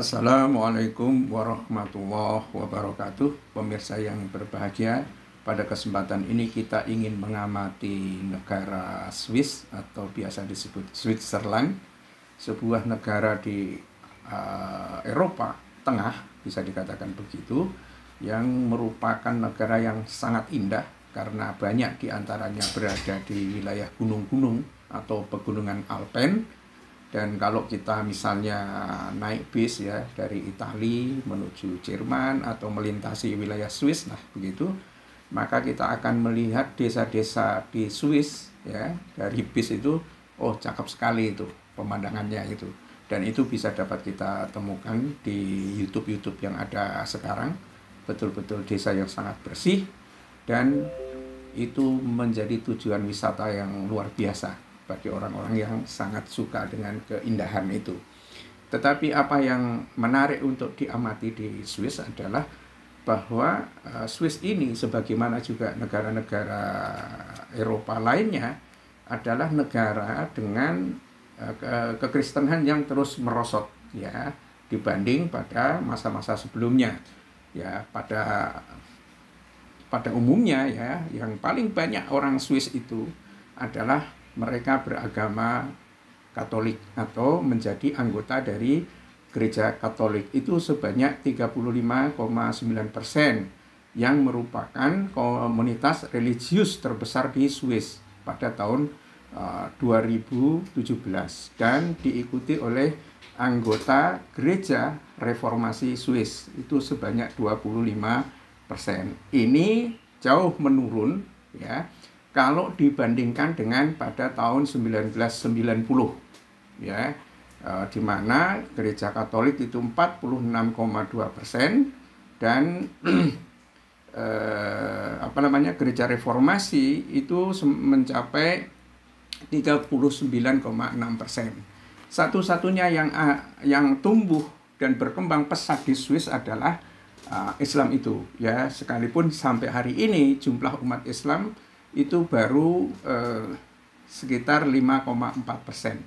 Assalamualaikum warahmatullahi wabarakatuh Pemirsa yang berbahagia Pada kesempatan ini kita ingin mengamati negara Swiss Atau biasa disebut Switzerland Sebuah negara di uh, Eropa Tengah bisa dikatakan begitu Yang merupakan negara yang sangat indah Karena banyak diantaranya berada di wilayah gunung-gunung Atau pegunungan Alpen dan kalau kita misalnya naik bis ya dari Itali menuju Jerman atau melintasi wilayah Swiss nah begitu, maka kita akan melihat desa-desa di Swiss ya dari bis itu oh cakep sekali itu pemandangannya itu. Dan itu bisa dapat kita temukan di YouTube-YouTube yang ada sekarang. Betul-betul desa yang sangat bersih dan itu menjadi tujuan wisata yang luar biasa bagi orang-orang yang sangat suka dengan keindahan itu. Tetapi apa yang menarik untuk diamati di Swiss adalah bahwa eh, Swiss ini sebagaimana juga negara-negara Eropa lainnya adalah negara dengan eh, kekristenan yang terus merosot ya dibanding pada masa-masa sebelumnya ya pada pada umumnya ya yang paling banyak orang Swiss itu adalah mereka beragama Katolik atau menjadi anggota dari gereja Katolik itu sebanyak 35,9 persen yang merupakan komunitas religius terbesar di Swiss pada tahun 2017 eh, dan diikuti oleh anggota gereja reformasi Swiss itu sebanyak 25 persen. Ini jauh menurun ya kalau dibandingkan dengan pada tahun 1990 ya e, di mana gereja Katolik itu 46,2 persen dan e, apa namanya gereja Reformasi itu mencapai 39,6 persen satu-satunya yang yang tumbuh dan berkembang pesat di Swiss adalah uh, Islam itu ya sekalipun sampai hari ini jumlah umat Islam itu baru eh, sekitar 5,4 persen.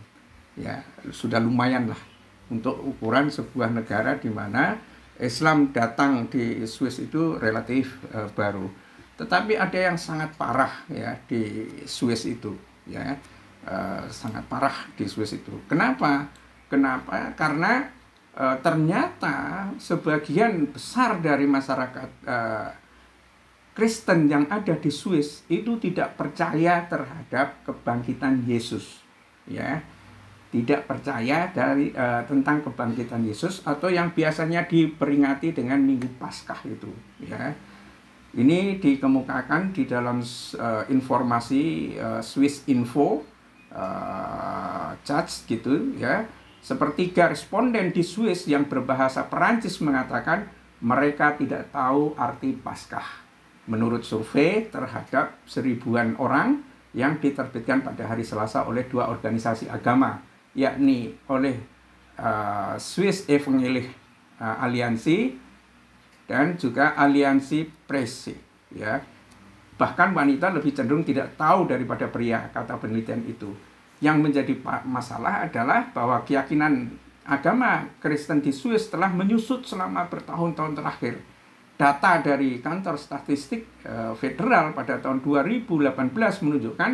Ya, sudah lumayan lah untuk ukuran sebuah negara di mana Islam datang di Swiss itu relatif eh, baru. Tetapi ada yang sangat parah ya di Swiss itu, ya eh, sangat parah di Swiss itu. Kenapa? Kenapa? Karena eh, ternyata sebagian besar dari masyarakat eh, Kristen yang ada di Swiss itu tidak percaya terhadap kebangkitan Yesus, ya, tidak percaya dari e, tentang kebangkitan Yesus atau yang biasanya diperingati dengan Minggu Paskah itu, ya. Ini dikemukakan di dalam e, informasi e, Swiss Info e, Church gitu, ya. Sepertiga responden di Swiss yang berbahasa Perancis mengatakan mereka tidak tahu arti Paskah menurut survei terhadap seribuan orang yang diterbitkan pada hari Selasa oleh dua organisasi agama, yakni oleh uh, Swiss Evangelik uh, Aliansi dan juga Aliansi Presi, Ya. Bahkan wanita lebih cenderung tidak tahu daripada pria, kata penelitian itu. Yang menjadi masalah adalah bahwa keyakinan agama Kristen di Swiss telah menyusut selama bertahun-tahun terakhir data dari kantor statistik eh, federal pada tahun 2018 menunjukkan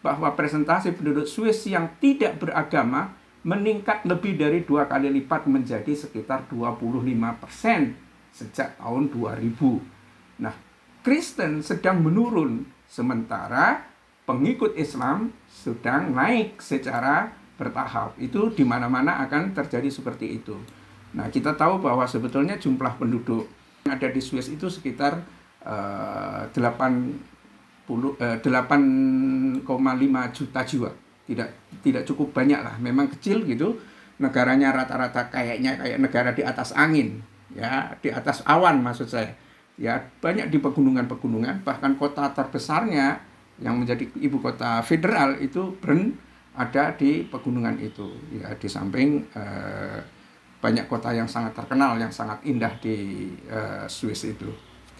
bahwa presentasi penduduk Swiss yang tidak beragama meningkat lebih dari dua kali lipat menjadi sekitar 25% sejak tahun 2000. Nah, Kristen sedang menurun sementara pengikut Islam sedang naik secara bertahap. Itu di mana-mana akan terjadi seperti itu. Nah, kita tahu bahwa sebetulnya jumlah penduduk yang ada di Swiss itu sekitar eh, uh, 8,5 eh, juta jiwa. Tidak tidak cukup banyak lah, memang kecil gitu. Negaranya rata-rata kayaknya kayak negara di atas angin, ya, di atas awan maksud saya. Ya, banyak di pegunungan-pegunungan, bahkan kota terbesarnya yang menjadi ibu kota federal itu Bern ada di pegunungan itu. Ya, di samping uh, banyak kota yang sangat terkenal yang sangat indah di uh, Swiss itu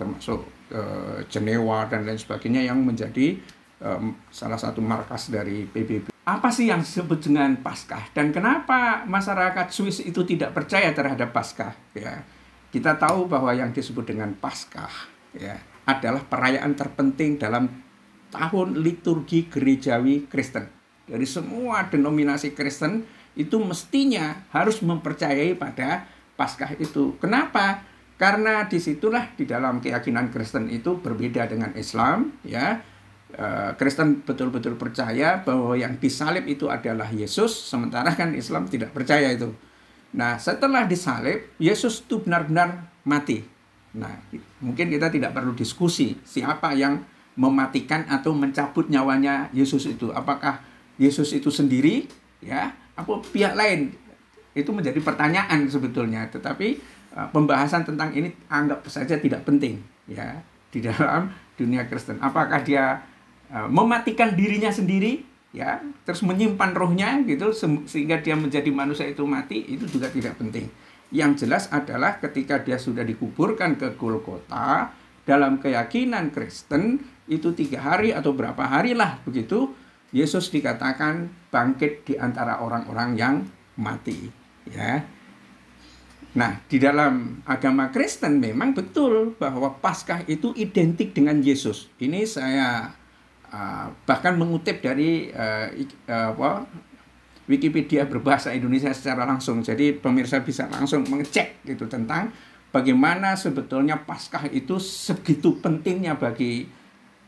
termasuk uh, Jenewa dan lain sebagainya yang menjadi um, salah satu markas dari PBB. Apa sih yang disebut dengan Paskah dan kenapa masyarakat Swiss itu tidak percaya terhadap Paskah? Ya, kita tahu bahwa yang disebut dengan Paskah ya adalah perayaan terpenting dalam tahun liturgi gerejawi Kristen. Dari semua denominasi Kristen, itu mestinya harus mempercayai pada Paskah itu. Kenapa? Karena disitulah di dalam keyakinan Kristen itu berbeda dengan Islam, ya. Eh, Kristen betul-betul percaya bahwa yang disalib itu adalah Yesus, sementara kan Islam tidak percaya itu. Nah, setelah disalib, Yesus itu benar-benar mati. Nah, mungkin kita tidak perlu diskusi siapa yang mematikan atau mencabut nyawanya Yesus itu. Apakah Yesus itu sendiri, ya, apa pihak lain itu menjadi pertanyaan sebetulnya tetapi eh, pembahasan tentang ini anggap saja tidak penting ya di dalam dunia Kristen apakah dia eh, mematikan dirinya sendiri ya terus menyimpan rohnya gitu sehingga dia menjadi manusia itu mati itu juga tidak penting yang jelas adalah ketika dia sudah dikuburkan ke Golgota dalam keyakinan Kristen itu tiga hari atau berapa hari lah begitu Yesus dikatakan bangkit di antara orang-orang yang mati, ya. Nah, di dalam agama Kristen memang betul bahwa Paskah itu identik dengan Yesus. Ini saya uh, bahkan mengutip dari uh, uh, apa, Wikipedia berbahasa Indonesia secara langsung. Jadi pemirsa bisa langsung mengecek gitu tentang bagaimana sebetulnya Paskah itu segitu pentingnya bagi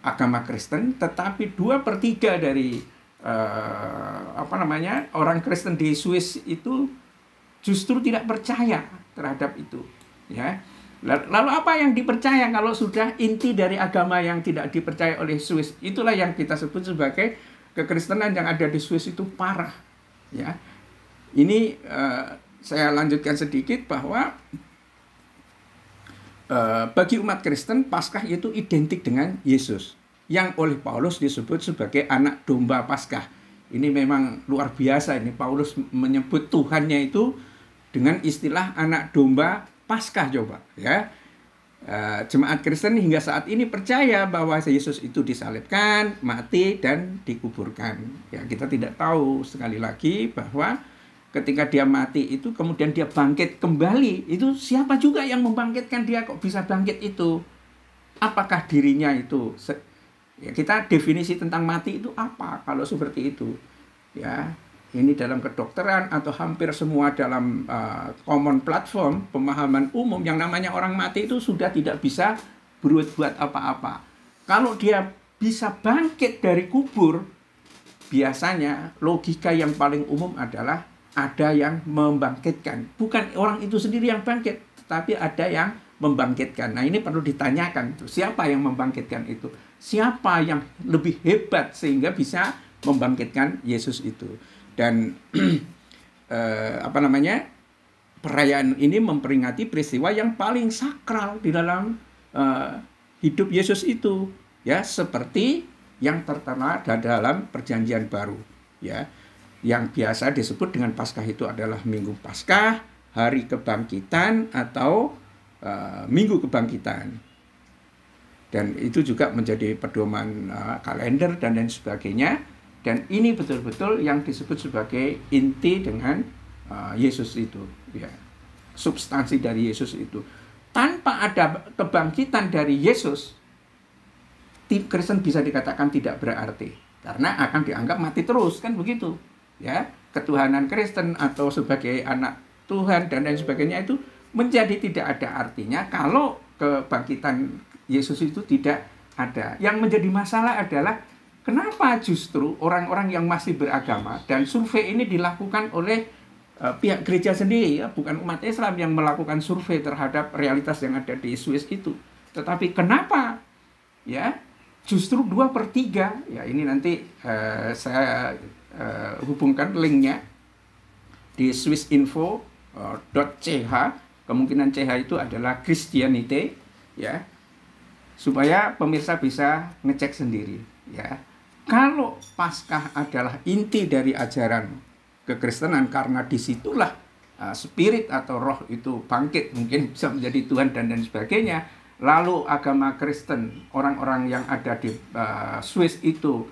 agama Kristen, tetapi dua per tiga dari uh, apa namanya orang Kristen di Swiss itu justru tidak percaya terhadap itu, ya. Lalu apa yang dipercaya kalau sudah inti dari agama yang tidak dipercaya oleh Swiss? Itulah yang kita sebut sebagai kekristenan yang ada di Swiss itu parah, ya. Ini uh, saya lanjutkan sedikit bahwa Eh, bagi umat Kristen Paskah itu identik dengan Yesus yang oleh Paulus disebut sebagai anak domba Paskah. Ini memang luar biasa ini Paulus menyebut Tuhannya itu dengan istilah anak domba Paskah coba ya. Eh, jemaat Kristen hingga saat ini percaya bahwa Yesus itu disalibkan, mati dan dikuburkan. Ya, kita tidak tahu sekali lagi bahwa ketika dia mati itu kemudian dia bangkit kembali itu siapa juga yang membangkitkan dia kok bisa bangkit itu apakah dirinya itu ya, kita definisi tentang mati itu apa kalau seperti itu ya ini dalam kedokteran atau hampir semua dalam uh, common platform pemahaman umum yang namanya orang mati itu sudah tidak bisa berbuat buat apa-apa kalau dia bisa bangkit dari kubur biasanya logika yang paling umum adalah ada yang membangkitkan. Bukan orang itu sendiri yang bangkit, tetapi ada yang membangkitkan. Nah, ini perlu ditanyakan itu. Siapa yang membangkitkan itu? Siapa yang lebih hebat sehingga bisa membangkitkan Yesus itu? Dan eh, apa namanya? Perayaan ini memperingati peristiwa yang paling sakral di dalam eh, hidup Yesus itu, ya, seperti yang tertera dalam perjanjian baru, ya yang biasa disebut dengan Paskah itu adalah Minggu Paskah, Hari Kebangkitan atau uh, Minggu Kebangkitan. Dan itu juga menjadi pedoman uh, kalender dan lain sebagainya. Dan ini betul-betul yang disebut sebagai inti dengan uh, Yesus itu, ya. Substansi dari Yesus itu. Tanpa ada kebangkitan dari Yesus, Kristen bisa dikatakan tidak berarti karena akan dianggap mati terus kan begitu ya ketuhanan Kristen atau sebagai anak Tuhan dan lain sebagainya itu menjadi tidak ada artinya kalau kebangkitan Yesus itu tidak ada. Yang menjadi masalah adalah kenapa justru orang-orang yang masih beragama dan survei ini dilakukan oleh e, pihak gereja sendiri ya, bukan umat Islam yang melakukan survei terhadap realitas yang ada di Swiss itu. Tetapi kenapa ya justru dua per 3 ya ini nanti uh, saya uh, hubungkan linknya di swissinfo.ch eh, kemungkinan CH itu adalah Christianity ya supaya pemirsa bisa ngecek sendiri ya kalau Paskah adalah inti dari ajaran kekristenan karena disitulah uh, spirit atau roh itu bangkit mungkin bisa menjadi Tuhan dan dan sebagainya lalu agama Kristen orang-orang yang ada di uh, Swiss itu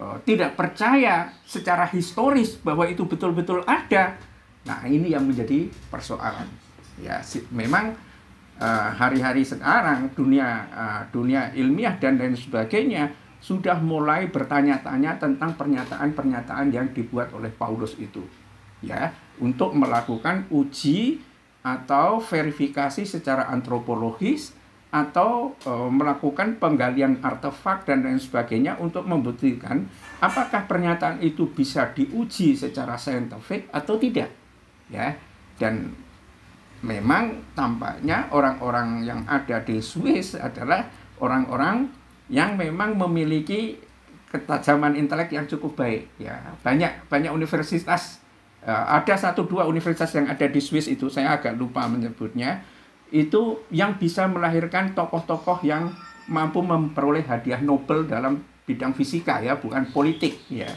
E, tidak percaya secara historis bahwa itu betul-betul ada. Nah, ini yang menjadi persoalan. Ya, memang e, hari-hari sekarang dunia e, dunia ilmiah dan lain sebagainya sudah mulai bertanya-tanya tentang pernyataan-pernyataan yang dibuat oleh Paulus itu. Ya, untuk melakukan uji atau verifikasi secara antropologis atau e, melakukan penggalian artefak dan lain sebagainya untuk membuktikan apakah pernyataan itu bisa diuji secara saintifik atau tidak ya dan memang tampaknya orang-orang yang ada di Swiss adalah orang-orang yang memang memiliki ketajaman intelek yang cukup baik ya banyak banyak universitas e, ada satu dua universitas yang ada di Swiss itu saya agak lupa menyebutnya itu yang bisa melahirkan tokoh-tokoh yang mampu memperoleh hadiah Nobel dalam bidang fisika ya, bukan politik ya.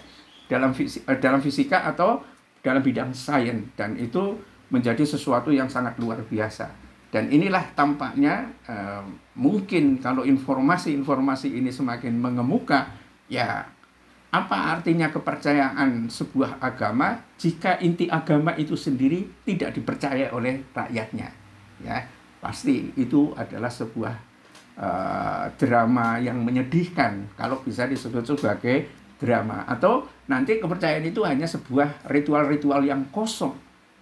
Dalam fisika, eh, dalam fisika atau dalam bidang sains dan itu menjadi sesuatu yang sangat luar biasa. Dan inilah tampaknya eh, mungkin kalau informasi-informasi ini semakin mengemuka, ya apa artinya kepercayaan sebuah agama jika inti agama itu sendiri tidak dipercaya oleh rakyatnya? Ya, pasti itu adalah sebuah uh, drama yang menyedihkan kalau bisa disebut sebagai drama atau nanti kepercayaan itu hanya sebuah ritual-ritual yang kosong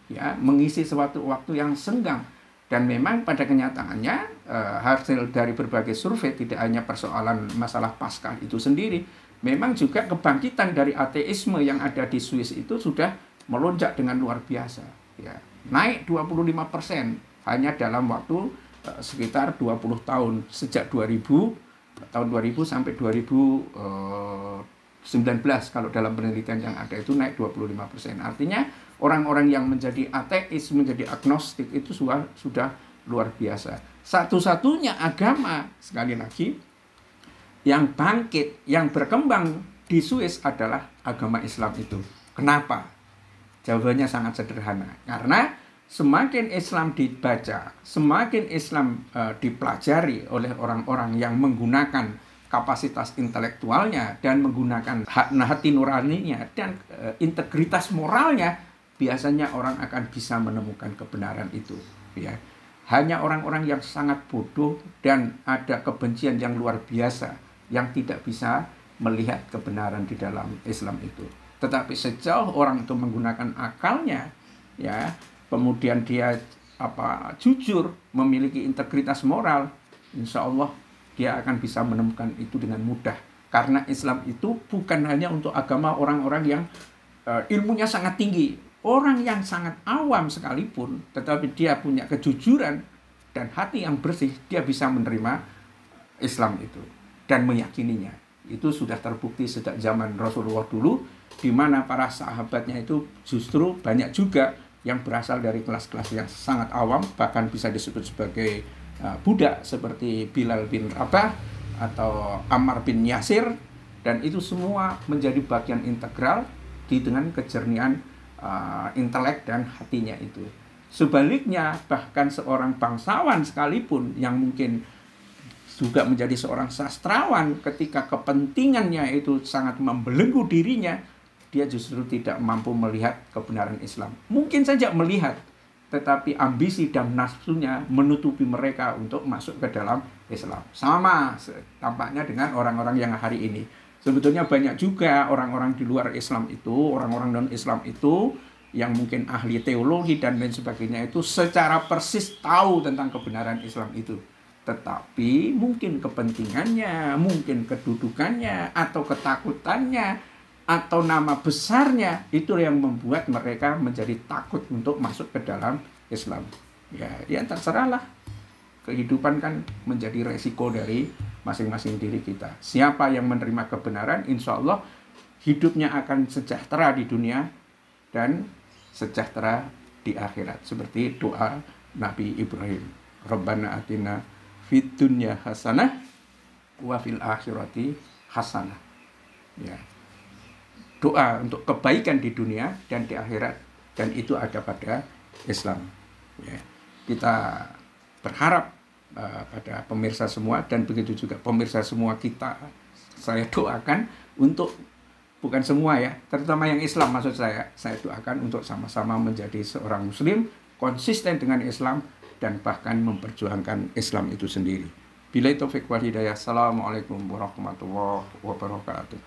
ya mengisi suatu waktu yang senggang dan memang pada kenyataannya uh, hasil dari berbagai survei tidak hanya persoalan masalah Paskah itu sendiri memang juga kebangkitan dari ateisme yang ada di Swiss itu sudah melonjak dengan luar biasa ya naik 25 persen hanya dalam waktu eh, sekitar 20 tahun sejak 2000 tahun 2000 sampai 2019 eh, kalau dalam penelitian yang ada itu naik 25 persen artinya orang-orang yang menjadi ateis menjadi agnostik itu sudah sudah luar biasa satu-satunya agama sekali lagi yang bangkit yang berkembang di Swiss adalah agama Islam itu kenapa jawabannya sangat sederhana karena semakin Islam dibaca, semakin Islam uh, dipelajari oleh orang-orang yang menggunakan kapasitas intelektualnya dan menggunakan hati nuraninya dan uh, integritas moralnya, biasanya orang akan bisa menemukan kebenaran itu, ya. Hanya orang-orang yang sangat bodoh dan ada kebencian yang luar biasa yang tidak bisa melihat kebenaran di dalam Islam itu. Tetapi sejauh orang itu menggunakan akalnya, ya kemudian dia apa jujur, memiliki integritas moral, insya Allah dia akan bisa menemukan itu dengan mudah. Karena Islam itu bukan hanya untuk agama orang-orang yang uh, ilmunya sangat tinggi, orang yang sangat awam sekalipun, tetapi dia punya kejujuran dan hati yang bersih, dia bisa menerima Islam itu dan meyakininya. Itu sudah terbukti sejak zaman Rasulullah dulu, di mana para sahabatnya itu justru banyak juga yang berasal dari kelas-kelas yang sangat awam bahkan bisa disebut sebagai uh, budak seperti Bilal bin Rabah atau Ammar bin Yasir dan itu semua menjadi bagian integral di dengan kejernihan uh, intelek dan hatinya itu. Sebaliknya bahkan seorang bangsawan sekalipun yang mungkin juga menjadi seorang sastrawan ketika kepentingannya itu sangat membelenggu dirinya dia justru tidak mampu melihat kebenaran Islam. Mungkin saja melihat, tetapi ambisi dan nafsunya menutupi mereka untuk masuk ke dalam Islam. Sama tampaknya dengan orang-orang yang hari ini. Sebetulnya banyak juga orang-orang di luar Islam itu, orang-orang non-Islam itu yang mungkin ahli teologi dan lain sebagainya itu secara persis tahu tentang kebenaran Islam itu. Tetapi mungkin kepentingannya, mungkin kedudukannya atau ketakutannya atau nama besarnya itu yang membuat mereka menjadi takut untuk masuk ke dalam Islam. Ya, ya terserahlah. Kehidupan kan menjadi resiko dari masing-masing diri kita. Siapa yang menerima kebenaran, insya Allah hidupnya akan sejahtera di dunia dan sejahtera di akhirat. Seperti doa Nabi Ibrahim. Rabbana atina fid hasanah wa fil akhirati hasanah. Ya, doa untuk kebaikan di dunia dan di akhirat dan itu ada pada Islam ya. kita berharap uh, pada pemirsa semua dan begitu juga pemirsa semua kita saya doakan untuk bukan semua ya terutama yang Islam maksud saya saya doakan untuk sama-sama menjadi seorang muslim konsisten dengan Islam dan bahkan memperjuangkan Islam itu sendiri. Bila itu wal hidayah. Assalamualaikum warahmatullahi wabarakatuh.